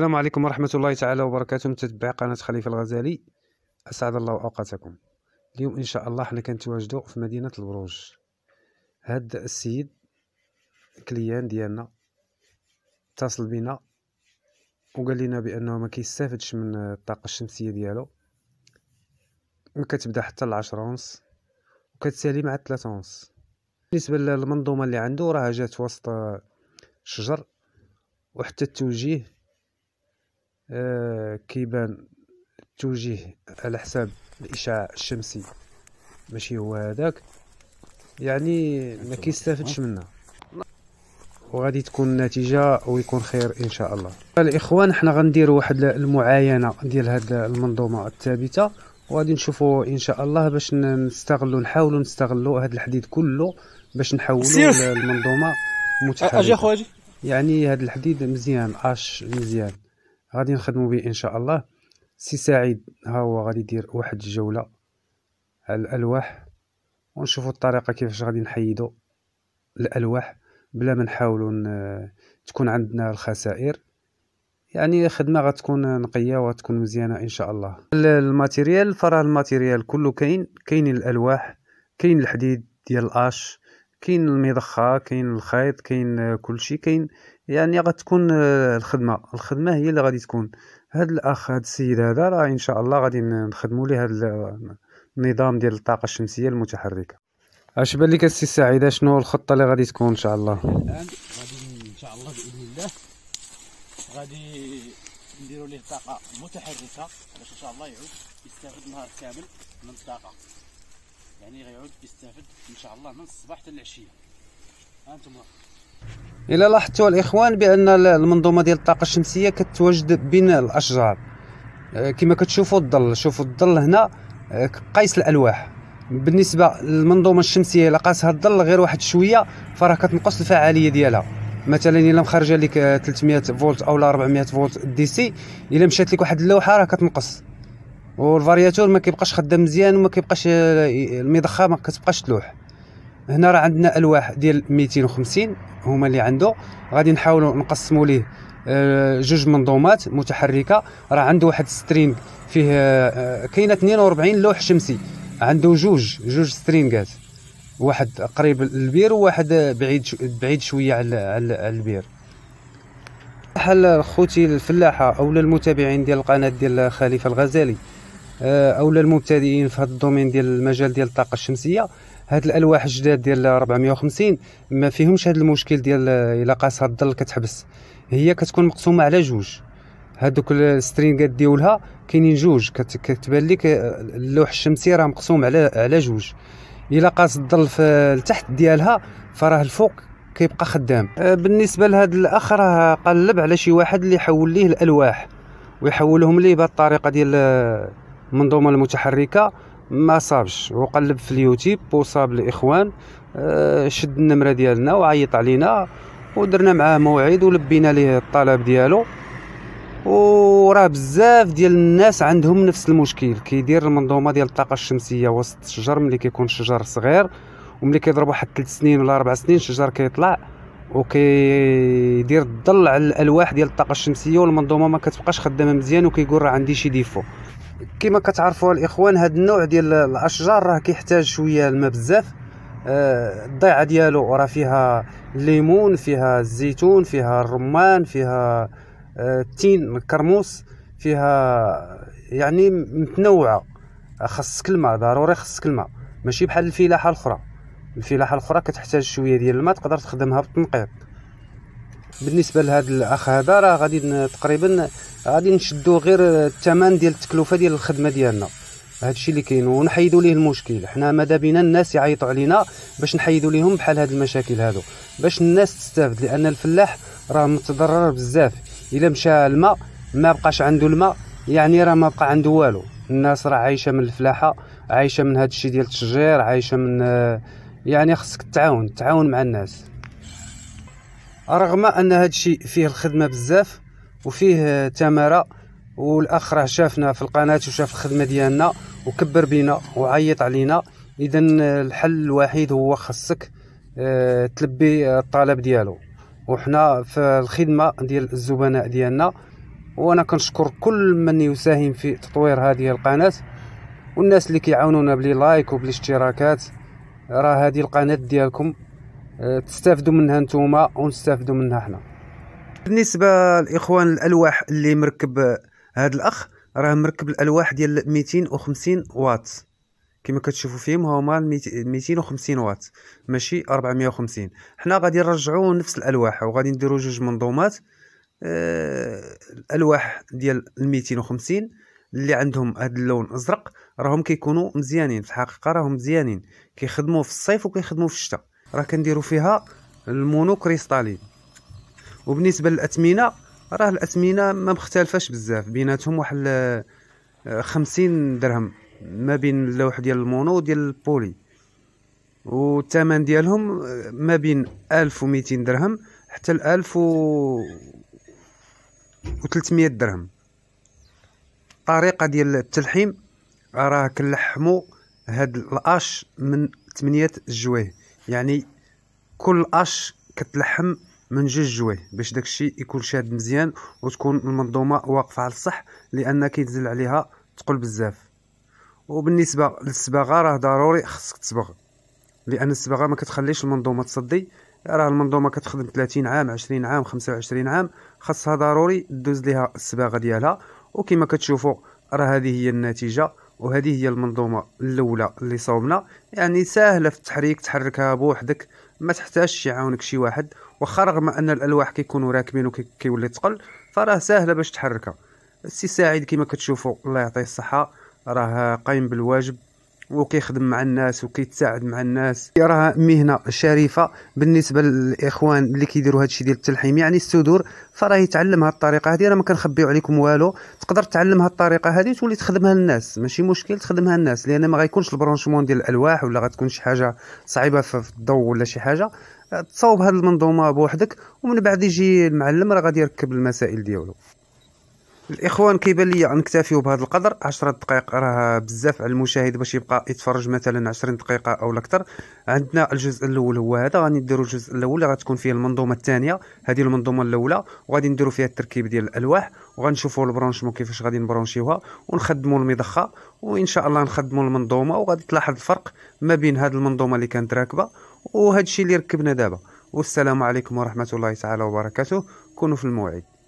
السلام عليكم ورحمة الله تعالى وبركاته متتبعي قناة خليفة الغزالي أسعد الله أوقاتكم اليوم إن شاء الله حنا كنتواجدو في مدينة البروج هاد السيد كليان ديالنا اتصل بنا وقال لنا بأنه ما كيستافدش من الطاقة الشمسية ديالو وكتبدا حتى العشرة ونص وكتسالي مع الثلاثة ونص بالنسبة للمنظومة اللي عنده راها جات وسط شجر وحتى التوجيه آه، كيبان التوجيه على حساب الاشعاع الشمسي ماشي هو هذاك يعني ما كيستافدش منها وغادي تكون النتيجه ويكون خير ان شاء الله الاخوان حنا غنديروا واحد المعاينه ديال هاد المنظومه الثابته وغادي نشوفوا ان شاء الله باش نستغلوا نحاولوا نستغلوا هاد الحديد كله باش نحولوا المنظومه متحركه اجي اخويا يعني هاد الحديد مزيان اش مزيان غادي نخدمو به ان شاء الله سي سعيد ها هو غادي يدير واحد الجوله على الالواح ونشوفوا الطريقه كيفاش غادي نحيدو الالواح بلا ما نحاولوا تكون عندنا الخسائر يعني خدمه غتكون نقيه وتكون مزيانه ان شاء الله الماتيريال فراه الماتيريال كله كاين كاين الالواح كاين الحديد ديال الاش كاين المضخه كاين الخيط كاين كلشي كاين يعني غتكون آه، الخدمه الخدمه هي اللي غادي تكون هاد الاخ هاد السيد هذا راه ان شاء الله غادي نخدموا ليه هاد النظام ديال الطاقه الشمسيه المتحركه اش بان لك السي سعيد شنو الخطه اللي غادي تكون ان شاء الله الان غادي ان شاء الله باذن الله غادي نديروا ليه طاقه متحركه باش ان شاء الله يعود يستافد نهار كامل من الطاقه يعني غيعود يستافد ان شاء الله من الصباح حتى العشيه هانتم الى لاحظتوا الاخوان بان المنظومه ديال الطاقه الشمسيه كتواجد بين الاشجار آه، كما كتشوفوا الظل شوفوا الظل هنا آه، قيس الالواح بالنسبه للمنظومه الشمسيه الا قاسها الظل غير واحد شويه فراه كتنقص الفعاليه ديالها مثلا الا مخرجه لك 300 فولت او 400 فولت دي سي الا مشات لك واحد اللوحه راه كتنقص والفارياتور ما كيبقاش خدام مزيان وما كيبقاش آه، المضخه ما كتبقاش تلوح هنا راه عندنا الواح ديال 250 هما اللي عنده غادي نحاولوا نقسموا ليه آه، جوج منظومات متحركه راه عنده واحد سترينغ فيه آه، كاينه 42 لوح شمسي عنده جوج جوج سترينغات واحد قريب للبير وواحد بعيد بعيد شويه على على البير حل خوتي الفلاحه او للمتابعين ديال القناه ديال خليفه الغزالي آه، او للمبتدئين في هذا الدومين ديال المجال ديال الطاقه الشمسيه هاد الالواح الجداد ديال 450 ما فيهمش هاد المشكل ديال آه، الا قاسها الظل كتحبس هي كتكون مقسومه على جوج هادوك السترينغات ديولها كاينين جوج كتبان لك آه، اللوح الشمسي راه مقسوم على على جوج الا قاس الظل في التحت ديالها فراه الفوق كيبقى خدام بالنسبه لهاد الاخ راه قلب على شي واحد اللي يحول ليه الالواح ويحولهم ليه بهاد الطريقه ديال المنظومه المتحركه ما صابش وقلب في اليوتيوب وصاب الاخوان آه، شد النمره ديالنا وعيط علينا ودرنا معاه موعد ولبينا ليه الطلب ديالو وراه بزاف ديال الناس عندهم نفس المشكل كيدير المنظومه ديال الطاقه الشمسيه وسط الشجر ملي كيكون الشجر صغير وملي كيضرب واحد 3 سنين ولا 4 سنين الشجر كيطلع وكيدير الظل على الالواح ديال الطاقه الشمسيه والمنظومه ما كتبقاش خدامه مزيان وكيقول راه عندي شي ديفو كما كتعرفوا الاخوان هذا النوع ديال الاشجار راه كيحتاج شويه الماء بزاف آه، الضيعه ديالو راه فيها الليمون فيها الزيتون فيها الرمان فيها آه، التين الكرموس فيها يعني متنوعه خاصك الماء ضروري خاصك الماء ماشي بحال الفلاحه الاخرى الفلاحه الاخرى كتحتاج شويه ديال الماء تقدر تخدمها بالتنقيط بالنسبه لهذا الاخ هذا راه غادي تقريبا غادي نشدو غير الثمن ديال التكلفه ديال الخدمه ديالنا هذا الشيء اللي كاين ونحيدوا ليه المشكل حنا ماذا بينا الناس يعيطوا علينا باش نحيدوا ليهم بحال هاد المشاكل هادو باش الناس تستافد لان الفلاح راه متضرر بزاف الا مشى الماء ما بقاش عنده الماء يعني راه ما بقى عنده والو الناس راه عايشه من الفلاحه عايشه من هادشي الشيء ديال التشجير عايشه من يعني خصك تعاون تعاون مع الناس رغم ان هذا الشيء فيه الخدمه بزاف وفيه تماره والاخ راه شافنا في القناه وشاف الخدمه ديالنا وكبر بينا وعيط علينا اذا الحل الوحيد هو خاصك آه، تلبي الطلب ديالو وحنا في الخدمه ديال الزبناء ديالنا وانا كنشكر كل من يساهم في تطوير هذه القناه والناس اللي كيعاونونا بلي لايك وبالاشتراكات راه هذه القناه ديالكم أه، تستافدوا منها نتوما ونستافدوا منها حنا بالنسبه للاخوان الالواح اللي مركب هذا الاخ راه مركب الالواح ديال 250 واط كما كتشوفوا فيهم هما 250 واط ماشي 450 حنا غادي نرجعوا نفس الالواح وغادي نديروا جوج منظومات أه، الالواح ديال 250 اللي عندهم هذا اللون الازرق راهم كيكونوا مزيانين في الحقيقه راهم مزيانين كيخدموا في الصيف وكيخدموا في الشتاء راه كنديروا فيها المونو كريستالين وبالنسبه للاثمنه راه الاثمنه ما مختلفاش بزاف بيناتهم واحد 50 آه، درهم ما بين اللوح ديال المونو وديال البولي والثمن ديالهم آه، ما بين 1200 درهم حتى ل 1300 درهم الطريقه ديال التلحيم راه كنلحمو هاد الاش من 8 جويه يعني كل اش كتلحم من جوج جوي باش داكشي يكون شاد مزيان وتكون المنظومه واقفه على الصح لان كينزل عليها تقل بزاف وبالنسبه للصباغه راه ضروري خصك تصبغ لان الصباغه ما كتخليش المنظومه تصدي راه المنظومه كتخدم 30 عام 20 عام 25 عام خاصها ضروري دوز ليها الصباغه ديالها وكما كتشوفوا راه هذه هي النتيجه وهذه هي المنظومه الاولى اللي صوبنا يعني سهله في التحريك تحركها بوحدك ما تحتاجش يعاونك شي واحد واخا رغم ان الالواح كيكونوا راكبين وكيولي ثقل فراه سهله باش تحركها السي سعيد كما كتشوفوا الله يعطيه الصحه راه قايم بالواجب وكيخدم مع الناس وكيتساعد مع الناس راه مهنه شريفه بالنسبه للاخوان اللي كيديروا هذا الشيء ديال التلحيم يعني الصدور فراه يتعلم هذه الطريقه هذه راه ما كنخبيو عليكم والو تقدر تعلم هذه الطريقه هذه تولي تخدمها للناس ماشي مشكل تخدمها للناس لان ما غيكونش البرونشمون ديال الالواح ولا غتكون شي حاجه صعيبه في الضوء ولا شي حاجه تصاوب هذه المنظومه بوحدك ومن بعد يجي المعلم راه غادي يركب المسائل ديالو الاخوان كيبان لي غنكتافيو بهذا القدر 10 دقائق راه بزاف على المشاهد باش يبقى يتفرج مثلا 20 دقيقه او اكثر عندنا الجزء الاول هو هذا غادي نديروا الجزء الاول اللي غتكون فيه المنظومه الثانيه هذه المنظومه الاولى وغادي نديروا فيها التركيب ديال الالواح وغنشوفوا البرونشمون كيفاش غادي نبرونشيوها ونخدموا المضخه وان شاء الله نخدموا المنظومه وغادي تلاحظ الفرق ما بين هذه المنظومه اللي كانت راكبه وهذا الشيء اللي ركبنا دابا والسلام عليكم ورحمه الله تعالى وبركاته كونوا في الموعد